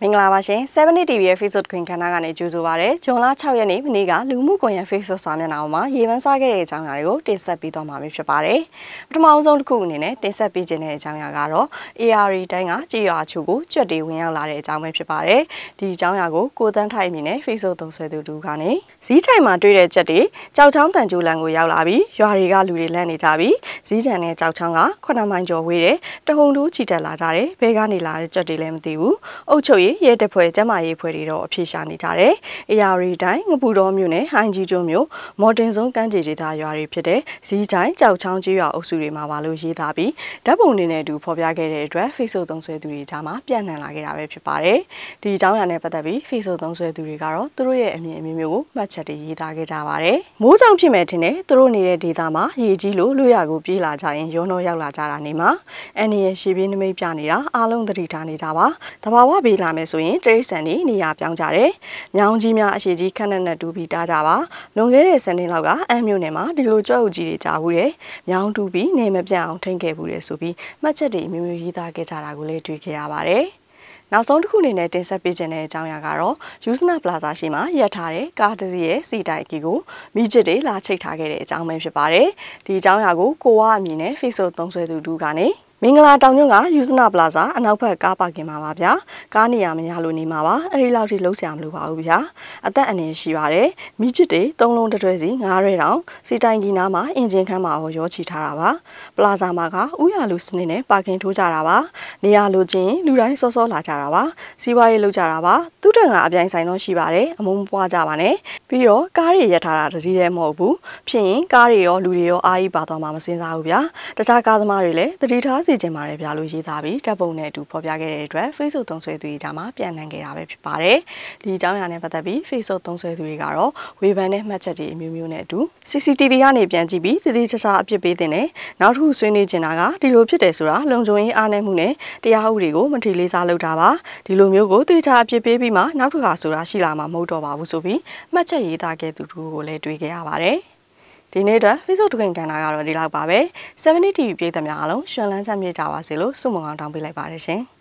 င်္ဂလာပါရှင်7 minute TV ရဲ့ Facebook ခွင်ခန်းကနေကြိုဆိုပါရစေ။ဂျွန်လ6ရက်နေ့မနေ့ကလူမှုကွန်ရက် Facebook စာမျက်နှာပေါ်မှာရေပန်းစားခဲ့တဲ့အကြောင်းအရာတွေကိုတင်ဆက်ပေးသွားမှာဖြစ်ပါတယ်။ပထမအဆုံးတစ်ခုအနေနဲ့တင်ဆက်ပေးခြင်းတဲ့အကြောင်းအရာကတော့ AR တိုင်းကကြေးရွာချို့ကိုကြွက်တွေဝင်ရောက်လာတဲ့အကြောင်းပဲဖြစ်ပါတယ်။ဒီအကြောင်းအရာကိုကိုတန်းထိုက်အမည်နဲ့ Facebook သုံးဆွဲသူတူကနေဈီးချိုင်မှာတွေ့တဲ့ကြက်တွေကြောက်ချောင်းတန်ကျိုးလန်ကိုရောက်လာပြီးရွာတွေကလူတွေလန့်နေကြပြီးဈီးချန်နဲ့ကြောက်ချောင်းက9မိုင်ကျော်ဝေးတဲ့တဟုန်တိုးချီတက်လာကြတယ်။ဘဲကနေလာတဲ့ကြက်တွေလည်းမသိဘူး။အုတ်ချုပ်ရေးရဲတပ်ဖွဲ့ကျမ်းမာရေးဖွဲ့တွေတော့အဖြေရှာနေကြတယ်။ AR တိုင်းငပူတော်မြို့နယ်ဟိုင်းကြီးကျွန်းမြို့မော်တင်စုံကမ်းခြေဒေသရွာတွေဖြစ်တဲ့ဇီးချိုင်းကြောက်ချောင်းကြီးရွာအုပ်စုတွေမှာပါလို့ရေးသားပြီးဓာတ်ပုံတွေနဲ့အတူဖော်ပြခဲ့တဲ့အတွက် Facebook သုံးစွဲသူတွေကြားမှာပြန့်နှံ့လာခဲ့တာပဲဖြစ်ပါတယ်။ဒီအကြောင်းအရာနဲ့ပတ်သက်ပြီး Facebook သုံးစွဲသူတွေကတော့သူတို့ရဲ့အမြင်အမျိုးမျိုးကိုမှတ်ချက်တွေရေးသားခဲ့ကြပါတယ်။မိုးကြောင်ဖြစ်မဲ့ထင်တဲ့သူတို့နေတဲ့ဒေသမှာရေကြီးလို့လူရကိုပြေးလာကြရင်ရောနှောရောက်လာကြတာနေမှာအန်ရရှေးပြေးနမိတ်ပြနေတာအားလုံးသတိထားနေကြပါ။တဘာဝဘေးလာမယ်ဆိုရင်တရိတ်ဆန်တွေနေရာပြောင်းကြတယ်။မြောင်းကြီးများအရှိကြီးခက်နဲ့နဲ့တူပြီးတားကြပါ။လွန်ခဲ့တဲ့စနေလောက်ကအမ်းမြို့နယ်မှာဒီလိုကြွက်ဥကြီးတွေကြားဘူးတယ်။မြောင်းတူပြီးနေမပြတ်အောင်ထိန်းခဲ့ဘူးတယ်ဆိုပြီးမှတ်ချက်တွေမျိုးမျိုးရေးသားခဲ့ကြတာကိုလည်းတွေ့ခဲ့ရပါတယ်။နောက်ဆုံးတစ်ခုအနေနဲ့တင်ဆက်ပေးခြင်းတဲ့အကြောင်းအရာကတော့ယူစနာပလာဇာရှိမှာရပ်ထားတဲ့ကားတစ်စီးရဲ့စီတိုင်ကီကိုမိကျစ်တွေလာချိတ်ထားခဲ့တဲ့အကြောင်းပဲဖြစ်ပါတယ်။ဒီအကြောင်းအရာကိုကိုဝအမည်နဲ့ Facebook သုံးဆွဲသူတူကနေမင်္ဂလာတောင်ကျွန်းကယူဇနာပလာဇာအနောက်ဘက်ကားပါကင်မှာပါဗျာကားနေရာမရလို့နေမှာပါအဲ့ဒီလောက်ထိလုံးဆရာမလို့ပါဘူးဗျာအသက်အနည်းရှိပါတယ်မီးချစ်တွေသုံးလုံးတတွဲစီငါးရဲတောင်စီတိုင်ကီနာမှာအင်ဂျင်ခန်းမှာရောရောချီထားတာပါပလာဇာမှာကဥရလူစနစ်နဲ့ပါကင်ထိုးကြတာပါနေရာလိုချင်လူတိုင်းစောစောလာကြတာပါစီးပွားရေးလုပ်ကြတာပါသူ့တန်ကအပြိုင်ဆိုင်တော့ရှိပါတယ်အမုန်းပွားကြပါနဲ့ပြီးတော့ကားတွေရက်ထားတာတစည်းတည်းမဟုတ်ဘူးဖြစ်ရင်ကားတွေရောလူတွေရောအားကြီးပါသွားမှာမစင်စားဘူးဗျာတခြားကားသမားတွေလည်းသတိထားစီခြင်းပါတယ်ဗျာလို့ရေးသားပြီးတပ်ပုံနဲ့အတူဖော်ပြခဲ့တဲ့အတွက် Facebook သုံးဆွဲသူတွေကြမှာပြန်နှံခဲ့တာပဲဖြစ်ပါတယ်ဒီအကြောင်းအရာနဲ့ပတ်သက်ပြီး Facebook သုံးဆွဲသူတွေကတော့ဝေဖန်တဲ့မှတ်ချက်တွေအမျိုးမျိုးနဲ့အတူ CCTV ကနေပြန်ကြည့်ပြီးသတိချာချာအပြစ်ပေးတင်တယ်နောက်တစ်ခုဆွေးနွေးချင်တာကဒီလိုဖြစ်တယ်ဆိုတာလုံခြုံရေးအားနည်းမှုနဲ့တရားဥပဒေကိုမထီလေးစားလုပ်တာပါဒီလိုမျိုးကိုသေချာအပြစ်ပေးပြီးမှနောက်တစ်ခါဆိုတာရှိလာမှာမဟုတ်တော့ပါဘူးဆိုပြီးမှတ်ချက်ချက်ရေးသားခဲ့သူတို့ကိုလည်းတွေ့ခဲ့ရပါတယ်။ဒီနေ့အတွက် Facebook ဒုက္ခကဏ္ဍကတော့ဒီလောက်ပါပဲ။ 7TV ပြည်သူများအားလုံးရှင်လန်းချမ်းမြေ့ကြပါစေလို့ဆုမွန်ကောင်းတောင်းပေးလိုက်ပါတယ်ရှင်။